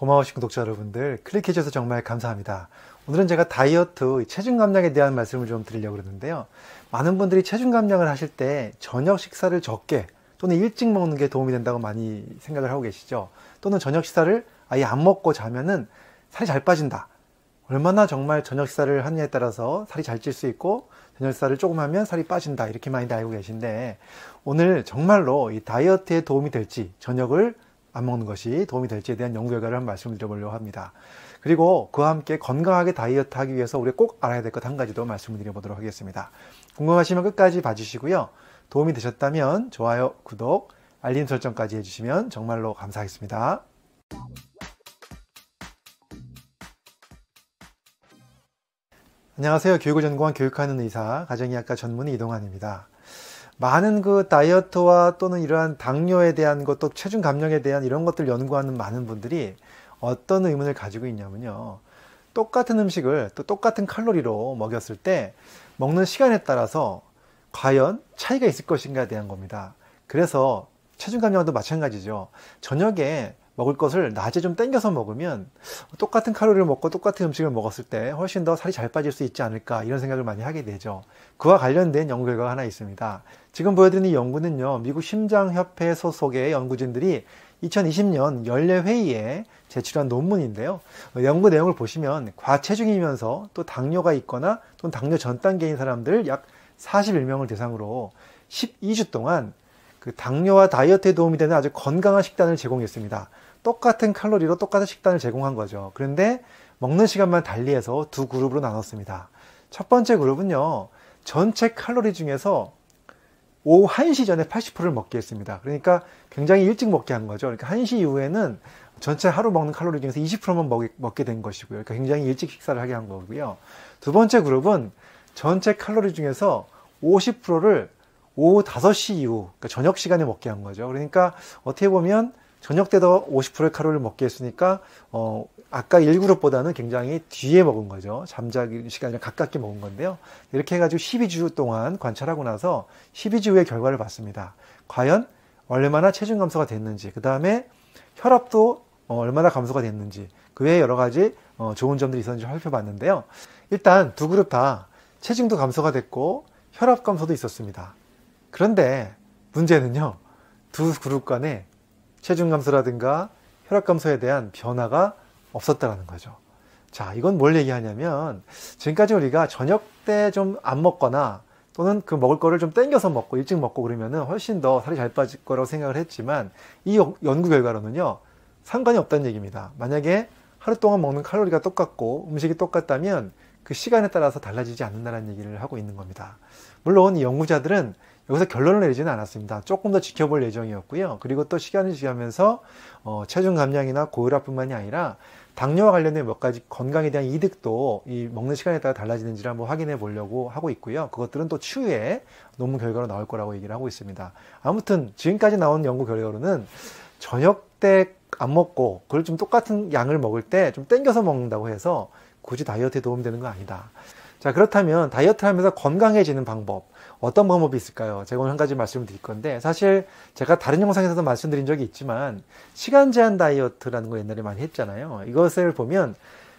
고마우신 구독자 여러분들 클릭해 주셔서 정말 감사합니다. 오늘은 제가 다이어트, 체중 감량에 대한 말씀을 좀 드리려고 그러는데요. 많은 분들이 체중 감량을 하실 때 저녁 식사를 적게 또는 일찍 먹는 게 도움이 된다고 많이 생각을 하고 계시죠. 또는 저녁 식사를 아예 안 먹고 자면은 살이 잘 빠진다. 얼마나 정말 저녁 식사를 하느냐에 따라서 살이 잘 찔 수 있고 저녁 식사를 조금 하면 살이 빠진다. 이렇게 많이 알고 계신데 오늘 정말로 이 다이어트에 도움이 될지 저녁을 안 먹는 것이 도움이 될지에 대한 연구 결과를 한 말씀을 드려보려고 합니다. 그리고 그와 함께 건강하게 다이어트 하기 위해서 우리가 꼭 알아야 될 것 한 가지 도 말씀을 드려보도록 하겠습니다. 궁금하시면 끝까지 봐주시고요. 도움이 되셨다면 좋아요, 구독, 알림 설정까지 해주시면 정말로 감사하겠습니다. 안녕하세요. 교육을 전공한 교육하는 의사, 가정의학과 전문의 이동환입니다. 많은 그 다이어트와 또는 이러한 당뇨에 대한 것도 체중 감량에 대한 이런 것들 연구하는 많은 분들이 어떤 의문을 가지고 있냐면요. 똑같은 음식을 또 똑같은 칼로리로 먹였을 때 먹는 시간에 따라서 과연 차이가 있을 것인가에 대한 겁니다. 그래서 체중 감량도 마찬가지죠. 저녁에 먹을 것을 낮에 좀 땡겨서 먹으면 똑같은 칼로리를 먹고 똑같은 음식을 먹었을 때 훨씬 더 살이 잘 빠질 수 있지 않을까 이런 생각을 많이 하게 되죠. 그와 관련된 연구 결과가 하나 있습니다. 지금 보여드리는 이 연구는요. 미국 심장협회 소속의 연구진들이 2020년 연례 회의에 제출한 논문인데요. 연구 내용을 보시면 과체중이면서 또 당뇨가 있거나 또는 당뇨 전 단계인 사람들 약 41명을 대상으로 12주 동안 그 당뇨와 다이어트에 도움이 되는 아주 건강한 식단을 제공했습니다. 똑같은 칼로리로 똑같은 식단을 제공한 거죠. 그런데 먹는 시간만 달리해서 두 그룹으로 나눴습니다. 첫 번째 그룹은요, 전체 칼로리 중에서 오후 1시 전에 80%를 먹게 했습니다. 그러니까 굉장히 일찍 먹게 한 거죠. 그러니까 1시 이후에는 전체 하루 먹는 칼로리 중에서 20%만 먹게 된 것이고요. 그러니까 굉장히 일찍 식사를 하게 한 거고요. 두 번째 그룹은 전체 칼로리 중에서 50%를 오후 5시 이후 그러니까 저녁 시간에 먹게 한 거죠. 그러니까 어떻게 보면 저녁 때도 50%의 칼로리를 먹게 했으니까 어, 아까 1그룹보다는 굉장히 뒤에 먹은 거죠. 잠자기 시간이 가깝게 먹은 건데요. 이렇게 해가지고 12주 동안 관찰하고 나서 12주 후에 결과를 봤습니다. 과연 얼마나 체중 감소가 됐는지, 그 다음에 혈압도 어, 얼마나 감소가 됐는지, 그 외에 여러 가지 어, 좋은 점들이 있었는지 살펴봤는데요. 일단 두 그룹 다 체중도 감소가 됐고 혈압 감소도 있었습니다. 그런데 문제는요, 두 그룹 간에 체중 감소라든가 혈압 감소에 대한 변화가 없었다라는 거죠. 자, 이건 뭘 얘기하냐면 지금까지 우리가 저녁 때 좀 안 먹거나 또는 그 먹을 거를 좀 땡겨서 먹고 일찍 먹고 그러면은 훨씬 더 살이 잘 빠질 거라고 생각을 했지만 이 연구 결과로는요 상관이 없다는 얘기입니다. 만약에 하루 동안 먹는 칼로리가 똑같고 음식이 똑같다면 그 시간에 따라서 달라지지 않는다는 얘기를 하고 있는 겁니다. 물론 이 연구자들은 여기서 결론을 내리지는 않았습니다. 조금 더 지켜볼 예정이었고요. 그리고 또시간을 지나면서 어, 체중 감량이나 고혈압뿐만이 아니라 당뇨와 관련된 몇 가지 건강에 대한 이득도 이 먹는 시간에 따라 달라지는지를 한번 확인해 보려고 하고 있고요. 그것들은 또 추후에 논문 결과로 나올 거라고 얘기를 하고 있습니다. 아무튼 지금까지 나온 연구 결과로는 저녁 때 안 먹고 그걸 좀 똑같은 양을 먹을 때 좀 땡겨서 먹는다고 해서 굳이 다이어트에 도움되는 건 아니다. 자 그렇다면 다이어트를 하면서 건강해지는 방법 어떤 방법이 있을까요? 제가 오늘 한 가지 말씀을 드릴 건데 사실 제가 다른 영상에서도 말씀드린 적이 있지만 시간 제한 다이어트라는 거 옛날에 많이 했잖아요. 이것을 보면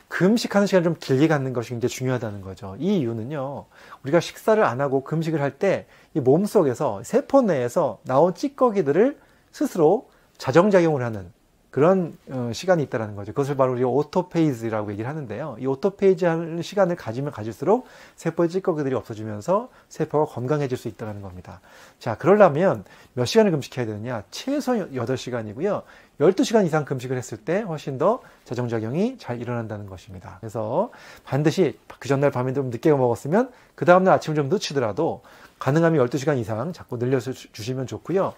금식하는 시간 을좀 길게 갖는 것이 굉장히 중요하다는 거죠. 이 이유는요, 우리가 식사를 안 하고 금식을 할 때 이 몸속에서 세포 내에서 나온 찌꺼기들을 스스로 자정작용을 하는 그런 어, 시간이 있다는 거죠. 그것을 바로 우리오토페이즈라고 얘기를 하는데요. 이오토페이즈 하는 시간을 가지면 가질수록 세포의 찌꺼기들이 없어지면서 세포가 건강해질 수 있다는 겁니다. 자, 그러려면 몇 시간을 금식해야 되느냐? 최소 8시간이고요. 12시간 이상 금식을 했을 때 훨씬 더 자정작용이 잘 일어난다는 것입니다. 그래서 반드시 그 전날 밤에 좀 늦게 먹었으면 그 다음날 아침을 좀 늦추더라도 가능하면 12시간 이상 자꾸 늘려서 주시면 좋고요.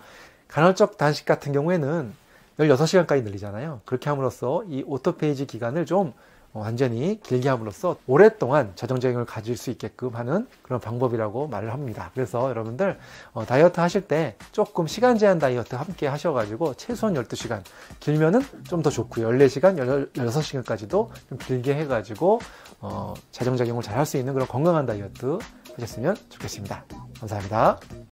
간헐적 단식 같은 경우에는 16시간까지 늘리잖아요. 그렇게 함으로써 이 오토페이지 기간을 좀 어, 완전히 길게 함으로써 오랫동안 자정작용을 가질 수 있게끔 하는 그런 방법이라고 말을 합니다. 그래서 여러분들 어, 다이어트 하실 때 조금 시간 제한 다이어트 함께 하셔가지고 최소한 12시간 길면은 좀 더 좋고요. 14시간, 16시간까지도 좀 길게 해가지고 어, 자정작용을 잘 할 수 있는 그런 건강한 다이어트 하셨으면 좋겠습니다. 감사합니다.